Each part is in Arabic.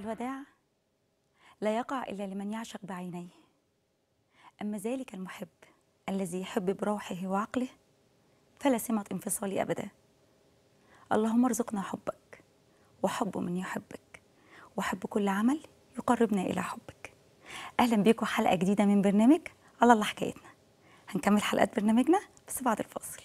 الوداع لا يقع إلا لمن يعشق بعينيه أما ذلك المحب الذي يحب بروحه وعقله فلا سمة انفصالي أبدا اللهم ارزقنا حبك وحب من يحبك وحب كل عمل يقربنا إلى حبك أهلا بيكم حلقة جديدة من برنامج على الله حكايتنا هنكمل حلقات برنامجنا بس بعد الفاصل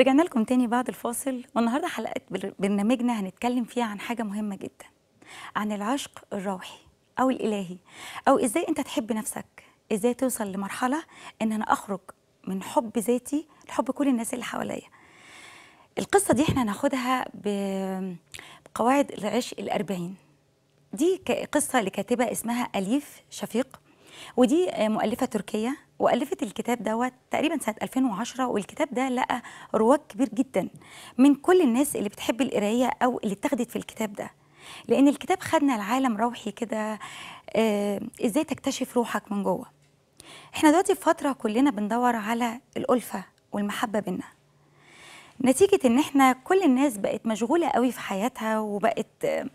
رجعنا لكم تاني بعد الفاصل والنهارده حلقه برنامجنا هنتكلم فيها عن حاجه مهمه جدا عن العشق الروحي او الالهي او ازاي انت تحب نفسك ازاي توصل لمرحله ان انا اخرج من حب ذاتي لحب كل الناس اللي حواليا القصه دي احنا هناخدها بقواعد العشق الأربعين دي قصة لكاتبة اسمها أليف شفيق ودي مؤلفه تركيه والفت الكتاب دوت تقريبا سنه 2010 والكتاب ده لقى رواج كبير جدا من كل الناس اللي بتحب القرايه او اللي اتخذت في الكتاب ده لان الكتاب خدنا العالم روحي كده آه ازاي تكتشف روحك من جوه احنا دلوقتي في فتره كلنا بندور على الالفه والمحبه بينا نتيجه ان احنا كل الناس بقت مشغوله قوي في حياتها وبقت آه،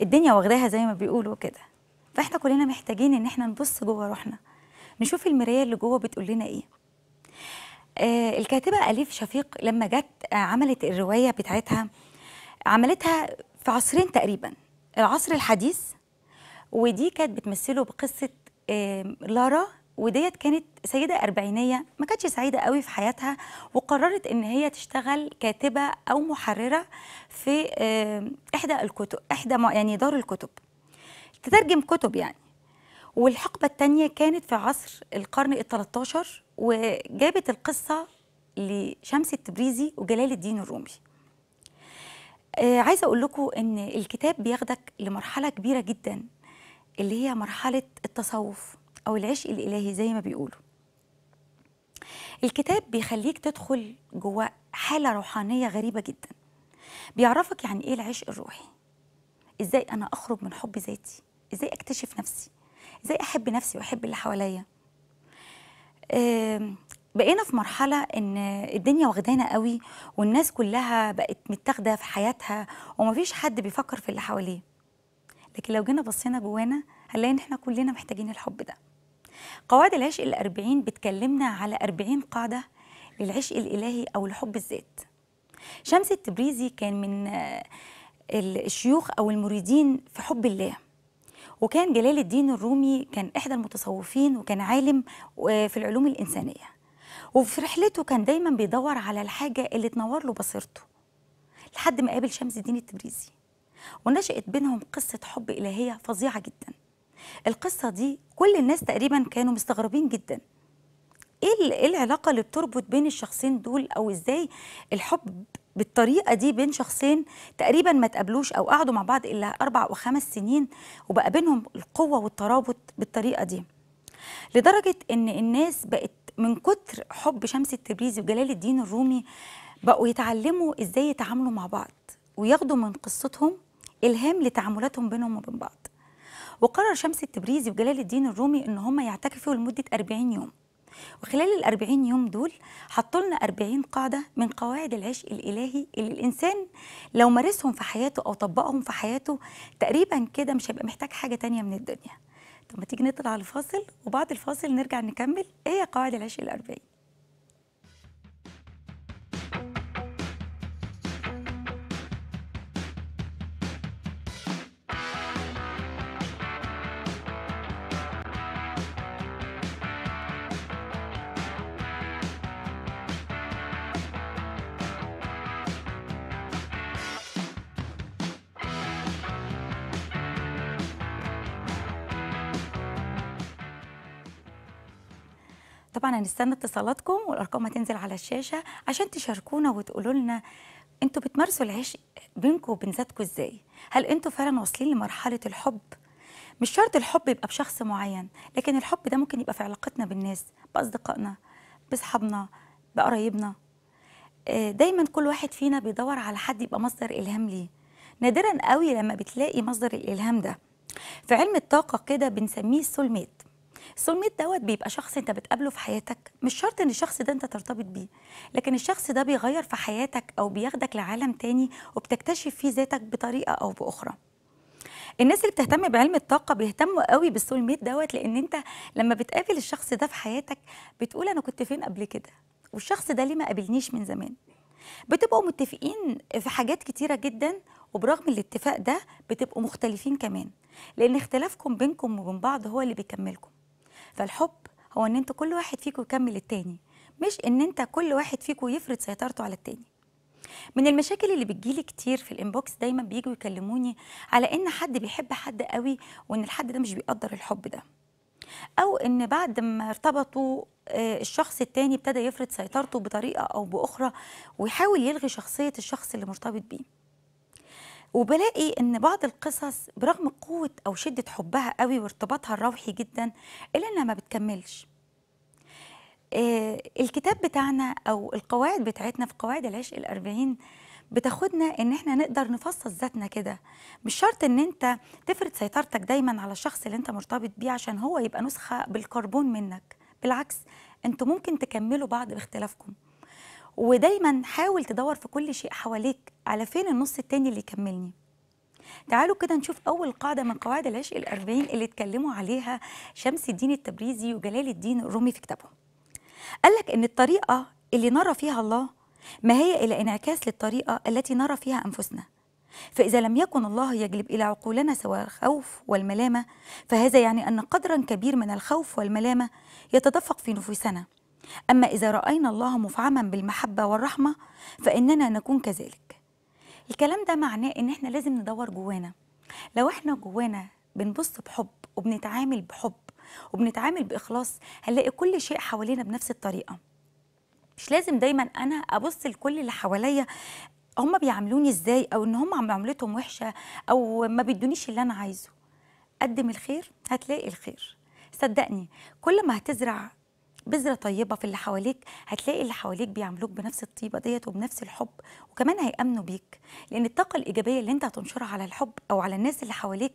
الدنيا واخداها زي ما بيقولوا كده فاحنا كلنا محتاجين ان احنا نبص جوه روحنا نشوف المرايه اللي جوه بتقول لنا ايه آه الكاتبه اليف شفيق لما جت آه عملت الروايه بتاعتها عملتها في عصرين تقريبا العصر الحديث ودي كانت بتمثله بقصه آه لارا وديت كانت سيدة أربعينية ما كانتش سعيدة قوي في حياتها وقررت إن هي تشتغل كاتبة أو محررة في إحدى الكتب إحدى يعني دار الكتب تترجم كتب يعني والحقبة الثانية كانت في عصر القرن ال 13 وجابت القصة لشمس التبريزي وجلال الدين الرومي آه، عايزة أقول لكم أن الكتاب بياخدك لمرحلة كبيرة جدا اللي هي مرحلة التصوف أو العشق الإلهي زي ما بيقولوا الكتاب بيخليك تدخل جوه حالة روحانية غريبة جدا بيعرفك يعني إيه العشق الروحي إزاي أنا أخرج من حب ذاتي ازاي اكتشف نفسي ازاي احب نفسي واحب اللي حواليا بقينا في مرحلة إن الدنيا واخدانا قوي والناس كلها بقت متاخدة في حياتها ومفيش حد بيفكر في اللي حواليه لكن لو جينا بصينا جوانا هنلاقي إن إحنا كلنا محتاجين الحب ده قواعد العشق الأربعين بتكلمنا على أربعين قاعدة للعشق الإلهي أو الحب الذات شمس التبريزي كان من الشيوخ أو المريدين في حب الله وكان جلال الدين الرومي كان إحدى المتصوفين وكان عالم آه، في العلوم الإنسانية وفي رحلته كان دايما بيدور على الحاجة اللي تنور له بصيرته لحد ما قابل شمس الدين التبريزي ونشأت بينهم قصة حب إلهية فظيعة جدا القصة دي كل الناس تقريبا كانوا مستغربين جدا إيه, ايه العلاقه اللي بتربط بين الشخصين دول او ازاي الحب بالطريقه دي بين شخصين تقريبا ما تقابلوش او قعدوا مع بعض الا اربع وخمس سنين وبقى بينهم القوه والترابط بالطريقه دي لدرجه ان الناس بقت من كتر حب شمس التبريزي وجلال الدين الرومي بقوا يتعلموا ازاي يتعاملوا مع بعض وياخدوا من قصتهم الهام لتعاملاتهم بينهم وبين بعض وقرر شمس التبريزي وجلال الدين الرومي ان هم يعتكفوا لمده 40 يوم وخلال ال40 يوم دول حطوا لنا 40 قاعده من قواعد العشق الالهي اللي الانسان لو مارسهم في حياته او طبقهم في حياته تقريبا كده مش هيبقى محتاج حاجه تانية من الدنيا طب ما تيجي نطلع على الفاصل وبعد الفاصل نرجع نكمل ايه قواعد العشق الأربعين طبعا هنستنى اتصالاتكم والارقام هتنزل على الشاشه عشان تشاركونا وتقولوا لنا انتوا بتمارسوا العشق بينكم وبين ذاتكم ازاي هل انتوا فعلا واصلين لمرحله الحب مش شرط الحب يبقى بشخص معين لكن الحب ده ممكن يبقى في علاقتنا بالناس باصدقائنا باصحابنا بقرايبنا آه، دايما كل واحد فينا بيدور على حد يبقى مصدر الهام ليه نادرا قوي لما بتلاقي مصدر الالهام ده في علم الطاقه كده بنسميه السولميت السولميت دوت بيبقى شخص انت بتقابله في حياتك مش شرط ان الشخص ده انت ترتبط بيه لكن الشخص ده بيغير في حياتك او بياخدك لعالم تاني وبتكتشف فيه ذاتك بطريقه او باخرى الناس اللي بتهتم بعلم الطاقه بيهتموا قوي بالسول ميت دوت لان انت لما بتقابل الشخص ده في حياتك بتقول انا كنت فين قبل كده والشخص ده ليه ما قابلنيش من زمان بتبقوا متفقين في حاجات كتيره جدا وبرغم الاتفاق ده بتبقوا مختلفين كمان لان اختلافكم بينكم وبين بعض هو اللي بيكملكم فالحب هو ان انتوا كل واحد فيكم يكمل التاني مش ان انت كل واحد فيكم يفرض سيطرته على التاني من المشاكل اللي بتجيلي كتير في الانبوكس دايما بييجوا يكلموني على ان حد بيحب حد قوي وان الحد ده مش بيقدر الحب ده او ان بعد ما ارتبطوا آه، الشخص التاني ابتدى يفرض سيطرته بطريقه او باخرى ويحاول يلغي شخصيه الشخص اللي مرتبط بيه وبلاقي ان بعض القصص برغم قوه او شده حبها قوي وارتباطها الروحي جدا الا انها ما بتكملش آه الكتاب بتاعنا او القواعد بتاعتنا في قواعد العشق الأربعين بتاخدنا ان احنا نقدر نفصل ذاتنا كده مش شرط ان انت تفرض سيطرتك دايما على الشخص اللي انت مرتبط بيه عشان هو يبقى نسخه بالكربون منك بالعكس انتوا ممكن تكملوا بعض باختلافكم ودايما حاول تدور في كل شيء حواليك على فين النص التاني اللي يكملني تعالوا كده نشوف أول قاعدة من قواعد العشق الأربعين اللي اتكلموا عليها شمس الدين التبريزي وجلال الدين الرومي في كتابهم قال لك إن الطريقة اللي نرى فيها الله ما هي إلا انعكاس للطريقة التي نرى فيها أنفسنا فإذا لم يكن الله يجلب إلى عقولنا سوى الخوف والملامة فهذا يعني أن قدرا كبير من الخوف والملامة يتدفق في نفوسنا أما إذا رأينا الله مفعما بالمحبة والرحمة فإننا نكون كذلك الكلام ده معناه إن إحنا لازم ندور جوانا لو إحنا جوانا بنبص بحب وبنتعامل بحب وبنتعامل بإخلاص هنلاقي كل شيء حوالينا بنفس الطريقة مش لازم دايما أنا أبص لكل اللي حواليا هم بيعاملوني إزاي أو إن هم معاملتهم وحشة أو ما بيدونيش اللي أنا عايزه قدم الخير هتلاقي الخير صدقني كل ما هتزرع بذره طيبه في اللي حواليك هتلاقي اللي حواليك بيعملوك بنفس الطيبه ديت وبنفس الحب وكمان هيامنوا بيك لان الطاقه الايجابيه اللي انت هتنشرها على الحب او على الناس اللي حواليك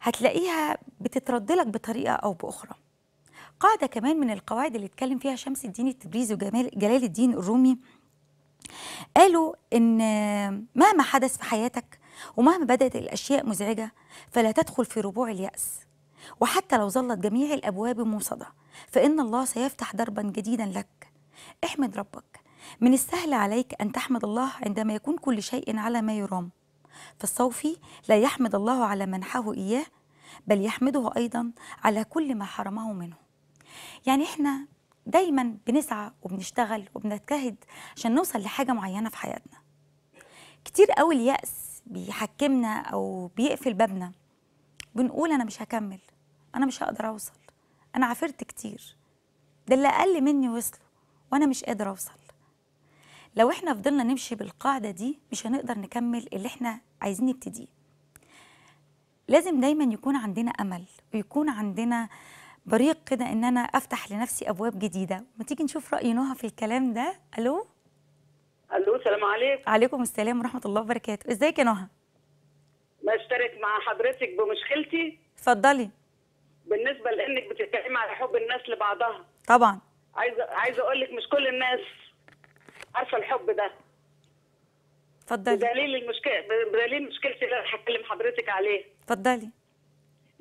هتلاقيها بتترد لك بطريقه او باخرى قاعده كمان من القواعد اللي اتكلم فيها شمس الدين التبريزي وجلال الدين الرومي قالوا ان مهما حدث في حياتك ومهما بدات الاشياء مزعجه فلا تدخل في ربوع الياس وحتى لو ظلت جميع الأبواب موصدة فإن الله سيفتح دربا جديدا لك احمد ربك من السهل عليك أن تحمد الله عندما يكون كل شيء على ما يرام فالصوفي لا يحمد الله على منحه إياه بل يحمده أيضا على كل ما حرمه منه يعني إحنا دايما بنسعى وبنشتغل وبنجتهد عشان نوصل لحاجة معينة في حياتنا كتير قوي اليأس بيحكمنا أو بيقفل بابنا بنقول انا مش هكمل انا مش هقدر اوصل انا عافرت كتير ده اللي اقل مني وصلوا وانا مش قادر اوصل لو احنا فضلنا نمشي بالقاعده دي مش هنقدر نكمل اللي احنا عايزين نبتديه لازم دايما يكون عندنا امل ويكون عندنا بريق كده ان انا افتح لنفسي ابواب جديده ما تيجي نشوف راي نهى في الكلام ده الو الو السلام عليكم وعليكم السلام ورحمه الله وبركاته ازيك يا نهى ما اشترك مع حضرتك بمشكلتي اتفضلي بالنسبه لانك بتتكلمي على حب الناس لبعضها طبعا عايزه عايزه اقول لك مش كل الناس عارفه الحب ده اتفضلي بدليل المشكله بدليل مشكلتي اللي انا هكلم حضرتك عليه اتفضلي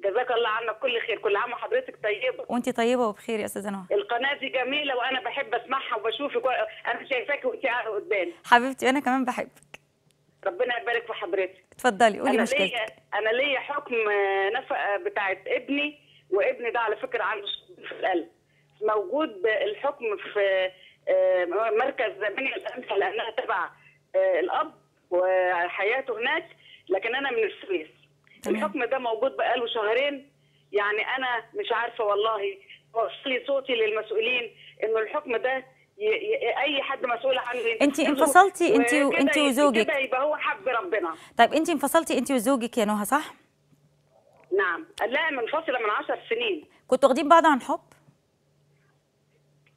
جزاك الله عنك كل خير كل عام وحضرتك طيبه وانت طيبه وبخير يا استاذه نهى القناه دي جميله وانا بحب اسمعها وبشوفك انا شايفاكي وانت قاعده قدامي حبيبتي انا كمان بحبك ربنا يبارك في حضرتك اتفضلي قولي مشكلتك ليا انا ليا حكم نفقه بتاعت ابني وابني ده على فكره عنده في القلب موجود الحكم في آه، مركز بني الامثله لانها تبع آه، الاب وحياته هناك لكن انا من السويس الحكم ده موجود بقاله شهرين يعني انا مش عارفه والله وصلي صوتي للمسؤولين انه الحكم ده ي... ي... اي حد مسؤول عنه انت انفصلتي انت انت وزوجك كده يبقى هو ربنا طيب انت انفصلتي انت وزوجك يا نهى صح نعم لا منفصله من 10 سنين كنتوا واخدين بعض عن حب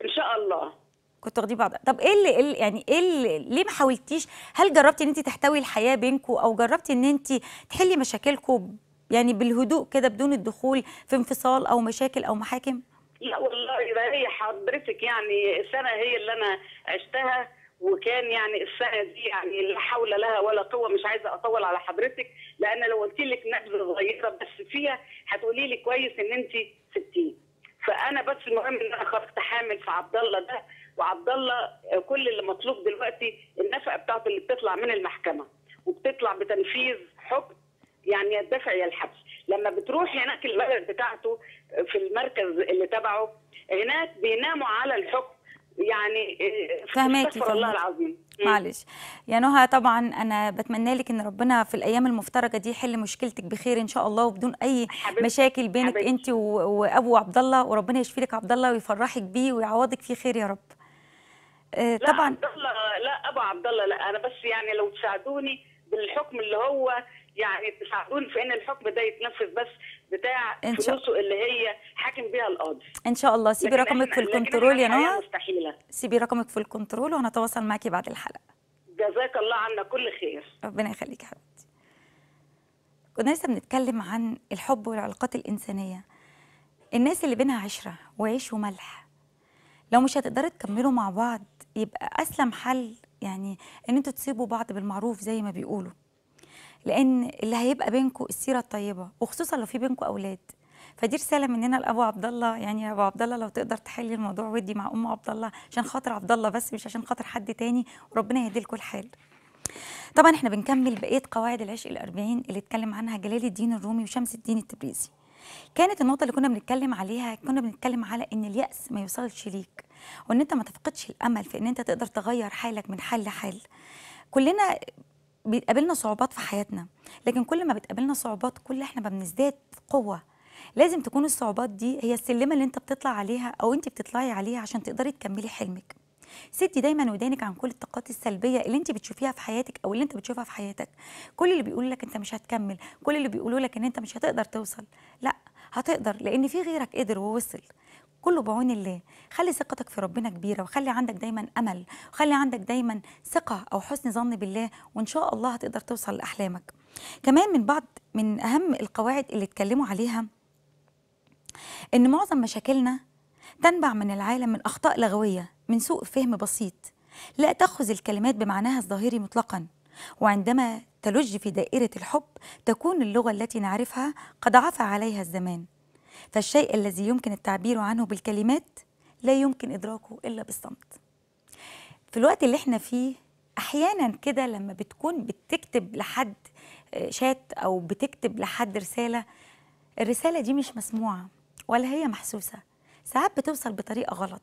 ان شاء الله كنتوا واخدين بعض طب ايه اللي, إيه يعني ايه اللي ليه ما حاولتيش هل جربتي ان انت تحتوي الحياه بينكم او جربتي ان انت تحلي مشاكلكم يعني بالهدوء كده بدون الدخول في انفصال او مشاكل او محاكم لا والله ده هي حضرتك يعني سنه هي اللي انا عشتها وكان يعني السنه دي يعني لا حول لها ولا قوه مش عايزه اطول على حضرتك لان لو قلت لك نبذه صغيره بس فيها هتقولي لي كويس ان انت 60 فانا بس المهم ان انا خرجت حامل في عبد الله ده وعبد الله كل اللي مطلوب دلوقتي النفقه بتاعته اللي بتطلع من المحكمه وبتطلع بتنفيذ حكم يعني يا الدفع يا الحبس لما بتروح هناك البلد بتاعته في المركز اللي تبعه هناك بيناموا على الحكم يعني آه، فهماكي الله العظيم معلش يا نهى طبعا انا بتمنى لك ان ربنا في الايام المفترجه دي يحل مشكلتك بخير ان شاء الله وبدون اي مشاكل بينك حبيب. انت وابو عبد الله وربنا يشفي لك عبد الله ويفرحك بيه ويعوضك فيه خير يا رب آه طبعا لا عبد الله لا ابو عبد الله لا انا بس يعني لو تساعدوني بالحكم اللي هو يعني تساعدون في ان الحكم ده يتنفذ بس بتاع إن شاء... فلوسه اللي هي حاكم بيها القاضي ان شاء الله سيبي رقمك في الكنترول يا نهى سيبي رقمك في الكنترول وهنتواصل معاكي بعد الحلقه جزاك الله عنا كل خير ربنا يخليك يا حبيبتي كنا لسه بنتكلم عن الحب والعلاقات الانسانيه الناس اللي بينها عشره وعيش وملح لو مش هتقدروا تكملوا مع بعض يبقى اسلم حل يعني ان انتوا تسيبوا بعض بالمعروف زي ما بيقولوا لان اللي هيبقى بينكم السيره الطيبه وخصوصا لو في بينكم اولاد فدي رساله مننا لابو عبد الله يعني يا ابو عبد الله لو تقدر تحل الموضوع ودي مع ام عبد الله عشان خاطر عبد الله بس مش عشان خاطر حد تاني وربنا يهدي لكم الحال طبعا احنا بنكمل بقيه قواعد العشق الاربعين اللي اتكلم عنها جلال الدين الرومي وشمس الدين التبريزي كانت النقطه اللي كنا بنتكلم عليها كنا بنتكلم على ان الياس ما يوصلش ليك وان انت ما تفقدش الامل في ان انت تقدر تغير حالك من حال لحال كلنا بيتقابلنا صعوبات في حياتنا لكن كل ما بتقابلنا صعوبات كل احنا ما بنزداد قوه لازم تكون الصعوبات دي هي السلمه اللي انت بتطلع عليها او انت بتطلعي عليها عشان تقدري تكملي حلمك سدي دايما ودانك عن كل الطاقات السلبيه اللي انت بتشوفيها في حياتك او اللي انت بتشوفها في حياتك كل اللي بيقولوا لك انت مش هتكمل كل اللي بيقولوا لك ان انت مش هتقدر توصل لا هتقدر لان في غيرك قدر ووصل كله بعون الله خلي ثقتك في ربنا كبيرة وخلي عندك دايما أمل وخلي عندك دايما ثقة أو حسن ظن بالله وإن شاء الله هتقدر توصل لأحلامك كمان من بعض من أهم القواعد اللي اتكلموا عليها إن معظم مشاكلنا تنبع من العالم من أخطاء لغوية من سوء فهم بسيط لا تأخذ الكلمات بمعناها الظاهري مطلقا وعندما تلج في دائرة الحب تكون اللغة التي نعرفها قد عفى عليها الزمان فالشيء الذي يمكن التعبير عنه بالكلمات لا يمكن إدراكه إلا بالصمت في الوقت اللي احنا فيه أحيانا كده لما بتكون بتكتب لحد آه، شات أو بتكتب لحد رسالة الرسالة دي مش مسموعة ولا هي محسوسة ساعات بتوصل بطريقة غلط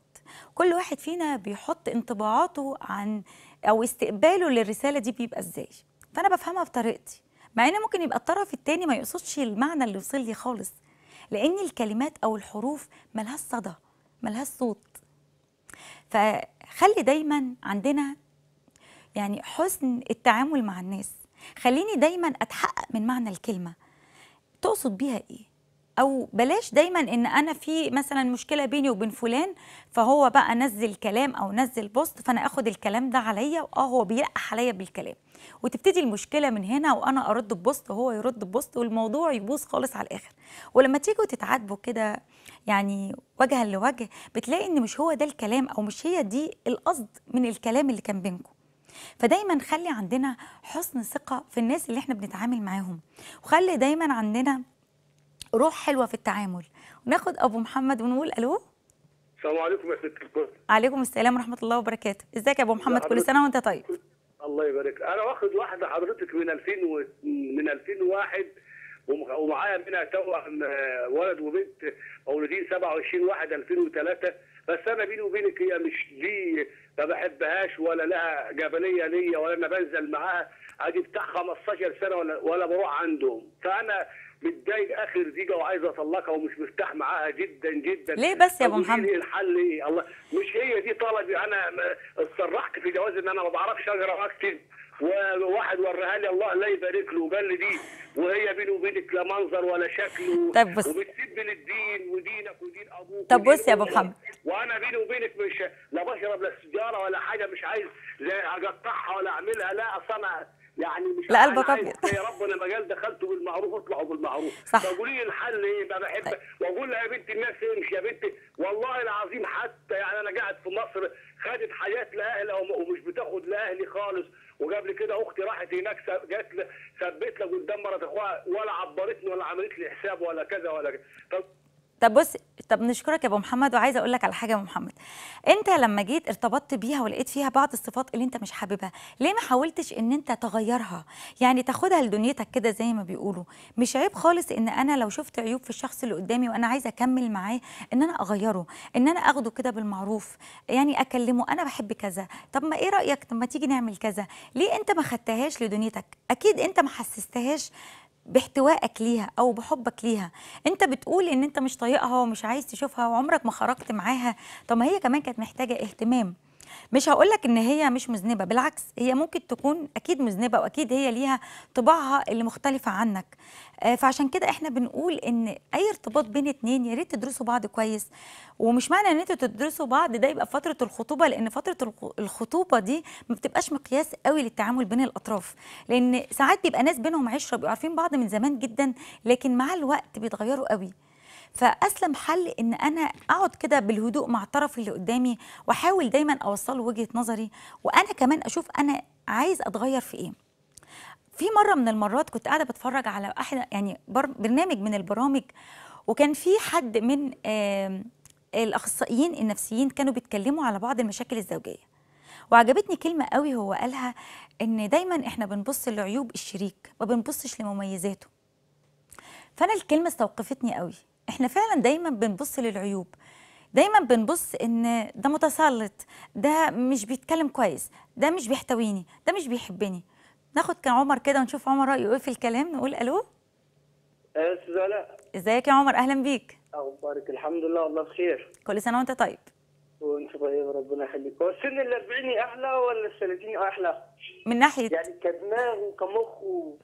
كل واحد فينا بيحط انطباعاته عن أو استقباله للرسالة دي بيبقى إزاي فأنا بفهمها بطريقتي مع ان ممكن يبقى الطرف التاني ما يقصدش المعنى اللي وصل لي خالص لأن الكلمات أو الحروف ملهاش صدى ملهاش صوت فخلي دايما عندنا يعني حسن التعامل مع الناس خليني دايما أتحقق من معنى الكلمة تقصد بيها إيه او بلاش دايما ان انا في مثلا مشكله بيني وبين فلان فهو بقى نزل كلام او نزل بوست فانا اخد الكلام ده عليا واه هو بيلقح عليا بالكلام وتبتدي المشكله من هنا وانا ارد ببوست وهو يرد ببوست والموضوع يبوظ خالص على الاخر ولما تيجوا تتعاتبوا كده يعني وجها لوجه بتلاقي ان مش هو ده الكلام او مش هي دي القصد من الكلام اللي كان بينكم فدايما خلي عندنا حسن ثقه في الناس اللي احنا بنتعامل معاهم وخلي دايما عندنا روح حلوه في التعامل ناخد ابو محمد ونقول الو السلام عليكم يا ست الكل عليكم السلام ورحمه الله وبركاته ازيك يا ابو محمد كل سنه وانت طيب الله يبارك انا واخد واحده حضرتك من 2000 و... من 2001 ومعايا منها توأم آه، ولد وبنت مولودين 27 1 2003 بس انا بيني وبينك هي مش دي ما بحبهاش ولا لها جبليه ليا ولا انا بنزل معاها ادي بتاع 15 سنه ولا ولا بروح عندهم فانا متضايق اخر دقيقه وعايز اطلقها ومش مرتاح معاها جدا جدا ليه بس يا ابو محمد؟ ايه الحل ايه؟ الله مش هي دي طلبي انا اتصرحت في جواز ان انا ما بعرفش اقرا واكتب وواحد وراها لي الله لا يبارك له لي دي وهي بيني وبينك لا منظر ولا شكل طب بص وبتسيب من الدين ودينك ودين ابوك طب بص يا ابو محمد وانا بيني وبينك مش لا بشرب لا سيجاره ولا حاجه مش عايز لا اقطعها ولا اعملها لا اصل انا يعني مش لا قلبك ابيض يا رب انا مجال دخلته بالمعروف اطلعوا بالمعروف صح فقولي لي الحل ايه بقى بحب طيب. واقول لها يا بنت الناس امشي يا بنت والله العظيم حتى يعني انا قاعد في مصر خدت حاجات لاهلها ومش بتاخد لاهلي خالص وقبل كده اختي راحت هناك جات ثبت لك قدام مرات اخوها ولا عبرتني ولا عملت لي حساب ولا كذا ولا كذا طب بصي طب نشكرك يا ابو محمد وعايزه اقول لك على حاجه يا ابو محمد انت لما جيت ارتبطت بيها ولقيت فيها بعض الصفات اللي انت مش حاببها ليه ما حاولتش ان انت تغيرها يعني تاخدها لدنيتك كده زي ما بيقولوا مش عيب خالص ان انا لو شفت عيوب في الشخص اللي قدامي وانا عايزه اكمل معاه ان انا اغيره ان انا اخده كده بالمعروف يعني اكلمه انا بحب كذا طب ما ايه رايك طب ما تيجي نعمل كذا ليه انت ما خدتهاش لدنيتك اكيد انت ما حسستهاش باحتوائك ليها او بحبك ليها انت بتقول ان انت مش طايقها ومش عايز تشوفها وعمرك ما خرجت معاها طب ما هي كمان كانت محتاجه اهتمام مش هقول لك ان هي مش مذنبه بالعكس هي ممكن تكون اكيد مذنبه واكيد هي ليها طباعها اللي مختلفه عنك آه، فعشان كده احنا بنقول ان اي ارتباط بين اتنين يا ريت تدرسوا بعض كويس ومش معنى ان انتوا تدرسوا بعض ده يبقى فتره الخطوبه لان فتره الخطوبه دي ما بتبقاش مقياس قوي للتعامل بين الاطراف لان ساعات بيبقى ناس بينهم عشره بيبقوا عارفين بعض من زمان جدا لكن مع الوقت بيتغيروا قوي فاسلم حل ان انا اقعد كده بالهدوء مع الطرف اللي قدامي واحاول دايما اوصله وجهه نظري وانا كمان اشوف انا عايز اتغير في ايه في مره من المرات كنت قاعده بتفرج على احد يعني برنامج من البرامج وكان في حد من الاخصائيين النفسيين كانوا بيتكلموا على بعض المشاكل الزوجيه وعجبتني كلمه قوي هو قالها ان دايما احنا بنبص لعيوب الشريك ما بنبصش لمميزاته فانا الكلمه استوقفتني قوي احنا فعلا دايما بنبص للعيوب دايما بنبص ان ده متسلط ده مش بيتكلم كويس ده مش بيحتويني ده مش بيحبني ناخد كان عمر كده ونشوف عمر رايه ايه في الكلام نقول الو أه، استاذ علاء ازيك يا عمر اهلا بيك اخبارك الحمد لله والله بخير كل سنه وانت طيب وانت طيب ربنا يخليك هو سن ال 40 احلى ولا ال 30 احلى؟ من ناحيه يعني كدماغ وكمخ و...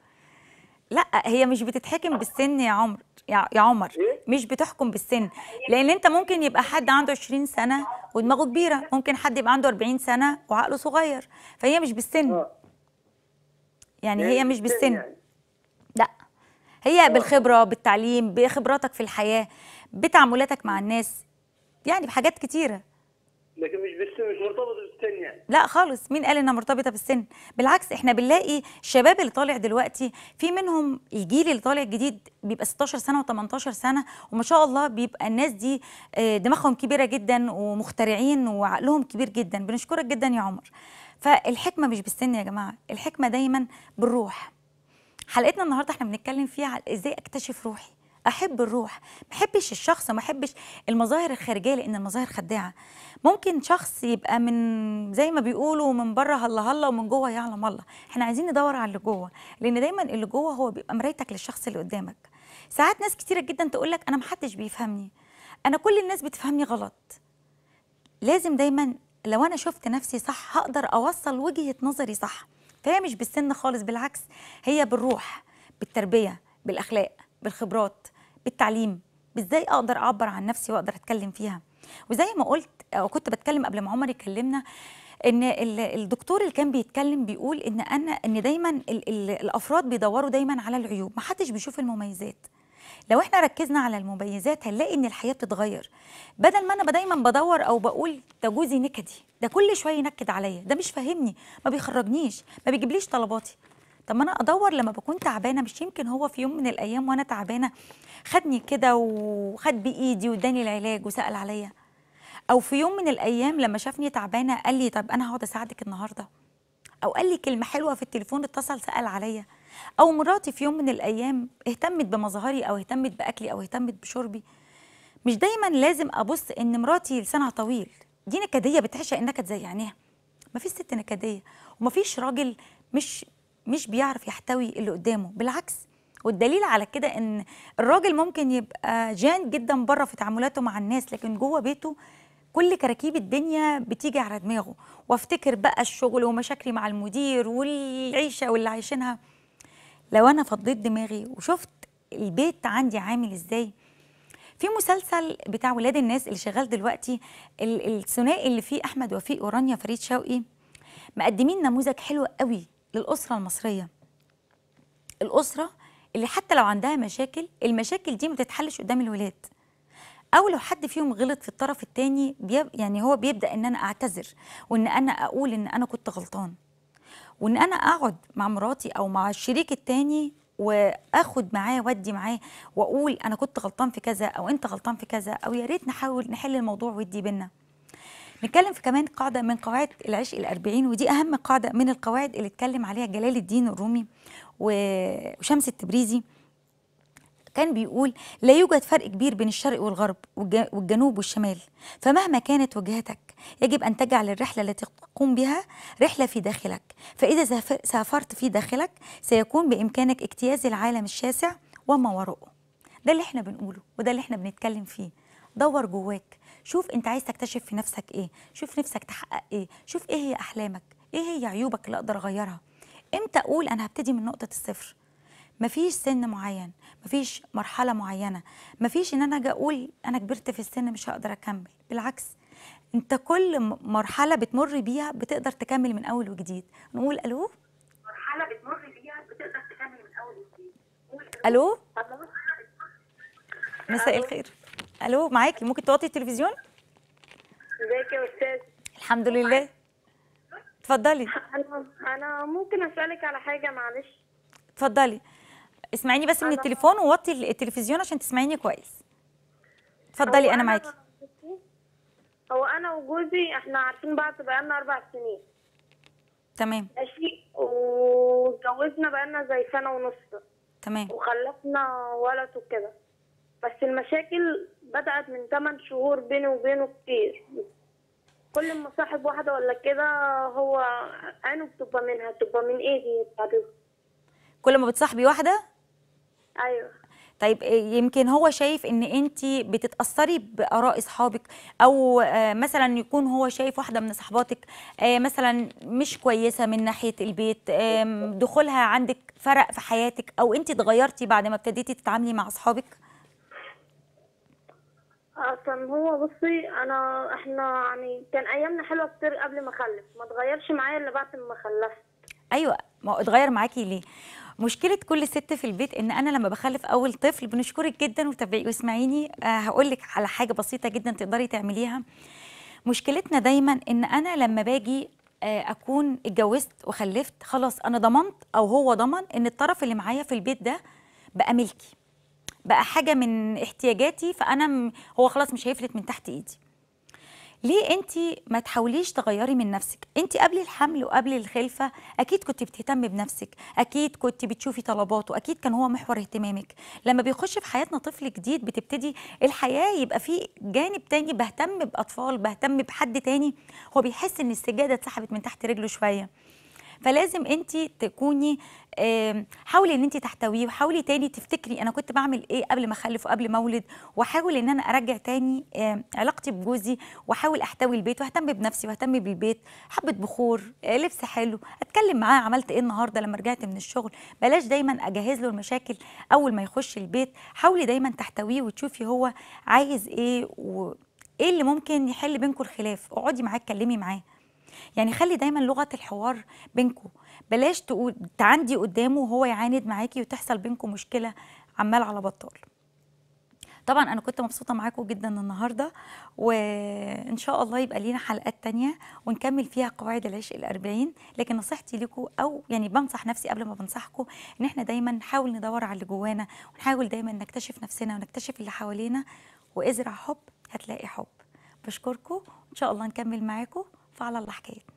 لا هي مش بتتحكم بالسن يا عمر يا عمر إيه؟ مش بتحكم بالسن لان انت ممكن يبقى حد عنده 20 سنه ودماغه كبيره ممكن حد يبقى عنده 40 سنه وعقله صغير فهي مش بالسن آه. يعني, يعني هي مش بالسن يعني. لا هي آه. بالخبره بالتعليم بخبراتك في الحياه بتعاملاتك مع الناس يعني بحاجات كتيره لكن مش بالسن مش مرتبطه بالسن يعني لا خالص مين قال انها مرتبطه بالسن بالعكس احنا بنلاقي الشباب اللي طالع دلوقتي في منهم الجيل اللي طالع الجديد بيبقى 16 سنه و18 سنه وما شاء الله بيبقى الناس دي آه، دماغهم كبيره جدا ومخترعين وعقلهم كبير جدا بنشكرك جدا يا عمر فالحكمه مش بالسن يا جماعه الحكمه دايما بالروح حلقتنا النهارده احنا بنتكلم فيها ازاي اكتشف روحي احب الروح ما احبش الشخص ما احبش المظاهر الخارجيه لان المظاهر خداعه ممكن شخص يبقى من زي ما بيقولوا من بره هلا هلا ومن جوه يعلم الله احنا عايزين ندور على اللي جوه لان دايما اللي جوه هو بيبقى مرايتك للشخص اللي قدامك ساعات ناس كتيره جدا تقول لك انا ما حدش بيفهمني انا كل الناس بتفهمني غلط لازم دايما لو انا شفت نفسي صح هقدر اوصل وجهه نظري صح فهي مش بالسن خالص بالعكس هي بالروح بالتربيه بالاخلاق بالخبرات بالتعليم ازاي اقدر اعبر عن نفسي واقدر اتكلم فيها وزي ما قلت او آه، كنت بتكلم قبل ما عمر يكلمنا ان الدكتور اللي كان بيتكلم بيقول ان انا ان دايما الـ الـ الافراد بيدوروا دايما على العيوب ما حدش بيشوف المميزات لو احنا ركزنا على المميزات هنلاقي ان الحياه بتتغير بدل ما انا دايما بدور او بقول ده جوزي نكدي ده كل شويه ينكد عليا ده مش فاهمني ما بيخرجنيش ما بيجيبليش طلباتي طب ما انا ادور لما بكون تعبانه مش يمكن هو في يوم من الايام وانا تعبانه خدني كده وخد بايدي واداني العلاج وسال عليا او في يوم من الايام لما شافني تعبانه قال لي طب انا هقعد اساعدك النهارده او قال لي كلمه حلوه في التليفون اتصل سال عليا او مراتي في يوم من الايام اهتمت بمظهري او اهتمت باكلي او اهتمت بشربي مش دايما لازم ابص ان مراتي لسانها طويل دي نكديه بتعشق انك زي عينيها مفيش ست نكديه ومفيش راجل مش مش بيعرف يحتوي اللي قدامه بالعكس والدليل على كده ان الراجل ممكن يبقى جان جدا بره في تعاملاته مع الناس لكن جوه بيته كل كراكيب الدنيا بتيجي على دماغه وافتكر بقى الشغل ومشاكلي مع المدير والعيشه واللي عايشينها لو انا فضيت دماغي وشفت البيت عندي عامل ازاي في مسلسل بتاع ولاد الناس اللي شغال دلوقتي الثنائي اللي فيه احمد وفيق ورانيا فريد شوقي مقدمين نموذج حلو قوي للأسرة المصرية الأسرة اللي حتى لو عندها مشاكل المشاكل دي ما تتحلش قدام الولاد او لو حد فيهم غلط في الطرف الثاني يعني هو بيبدا ان انا اعتذر وان انا اقول ان انا كنت غلطان وان انا اقعد مع مراتي او مع الشريك الثاني واخد معاه ودي معاه واقول انا كنت غلطان في كذا او انت غلطان في كذا او يا ريت نحاول نحل الموضوع ودي بينا نتكلم في كمان قاعده من قواعد العشق الأربعين ودي اهم قاعده من القواعد اللي اتكلم عليها جلال الدين الرومي وشمس التبريزي كان بيقول لا يوجد فرق كبير بين الشرق والغرب والجنوب والشمال فمهما كانت وجهتك يجب أن تجعل الرحلة التي تقوم بها رحلة في داخلك فإذا سافرت في داخلك سيكون بإمكانك اجتياز العالم الشاسع وما وراءه ده اللي احنا بنقوله وده اللي احنا بنتكلم فيه دور جواك شوف انت عايز تكتشف في نفسك ايه شوف نفسك تحقق ايه شوف ايه هي احلامك ايه هي عيوبك اللي اقدر اغيرها امتى اقول انا هبتدي من نقطه الصفر مفيش سن معين مفيش مرحله معينه مفيش ان انا اجي اقول انا كبرت في السن مش هقدر اكمل بالعكس انت كل مرحله بتمر بيها بتقدر تكمل من اول وجديد نقول الو مرحله بتمر بيها بتقدر تكمل من اول وجديد الو مساء الخير الو معاكي ممكن توطي التلفزيون ازيك يا استاذ الحمد لله اتفضلي انا انا ممكن اسالك على حاجه معلش اتفضلي اسمعيني بس من التليفون ووطي التلفزيون عشان تسمعيني كويس اتفضلي انا معاكي هو انا وجوزي احنا عارفين بعض بقالنا اربع سنين تمام ماشي واتجوزنا بقالنا زي سنه ونص تمام وخلفنا ولد وكده بس المشاكل بدأت من 8 شهور بيني وبينه كتير كل ما صاحب واحدة ولا كده هو عينه بتبقى منها بتبقى من ايدي بتاعته كل ما بتصاحبي واحدة؟ ايوه طيب آه، يمكن هو شايف ان انت بتتاثري باراء اصحابك او آه، مثلا يكون هو شايف واحده من صحباتك آه، مثلا مش كويسه من ناحيه البيت دخولها عندك فرق في حياتك او انت اتغيرتي بعد ما ابتديتي تتعاملي مع اصحابك كان هو بصي انا احنا يعني كان ايامنا حلوه كتير قبل ما اخلف ما اتغيرش معايا الا بعد ما خلفت ايوه ما اتغير معاكي ليه مشكله كل ست في البيت ان انا لما بخلف اول طفل بنشكرك جدا وتابعي واسمعيني آه، هقول لك على حاجه بسيطه جدا تقدري تعمليها مشكلتنا دايما ان انا لما باجي آه، اكون اتجوزت وخلفت خلاص انا ضمنت او هو ضمن ان الطرف اللي معايا في البيت ده بقى ملكي بقى حاجه من احتياجاتي فانا هو خلاص مش هيفلت من تحت ايدي ليه انت ما تحاوليش تغيري من نفسك انت قبل الحمل وقبل الخلفه اكيد كنت بتهتمي بنفسك اكيد كنت بتشوفي طلباته اكيد كان هو محور اهتمامك لما بيخش في حياتنا طفل جديد بتبتدي الحياه يبقى في جانب تاني بهتم باطفال بهتم بحد تاني هو بيحس ان السجاده اتسحبت من تحت رجله شويه فلازم انت تكوني حاولي ان انت تحتويه وحاولي تاني تفتكري انا كنت بعمل ايه قبل ما اخلف وقبل ما اولد واحاول ان انا ارجع تاني علاقتي بجوزي واحاول احتوي البيت واهتم بنفسي واهتم بالبيت حبه بخور آه، لبس حلو اتكلم معاه عملت ايه النهارده لما رجعت من الشغل بلاش دايما اجهز له المشاكل اول ما يخش البيت حاولي دايما تحتويه وتشوفي هو عايز ايه وايه اللي ممكن يحل بينكم الخلاف اقعدي معاه اتكلمي معاه يعني خلي دايما لغه الحوار بينكم بلاش تقول تعندي قدامه وهو يعاند معاكي وتحصل بينكم مشكله عمال على بطال طبعا انا كنت مبسوطه معاكم جدا النهارده وان شاء الله يبقى لينا حلقات تانية ونكمل فيها قواعد العشق الأربعين لكن نصيحتي لكم او يعني بنصح نفسي قبل ما بنصحكم ان احنا دايما نحاول ندور على اللي جوانا ونحاول دايما نكتشف نفسنا ونكتشف اللي حوالينا وازرع حب هتلاقي حب بشكركم وان شاء الله نكمل معاكم فعلى الله حكايتنا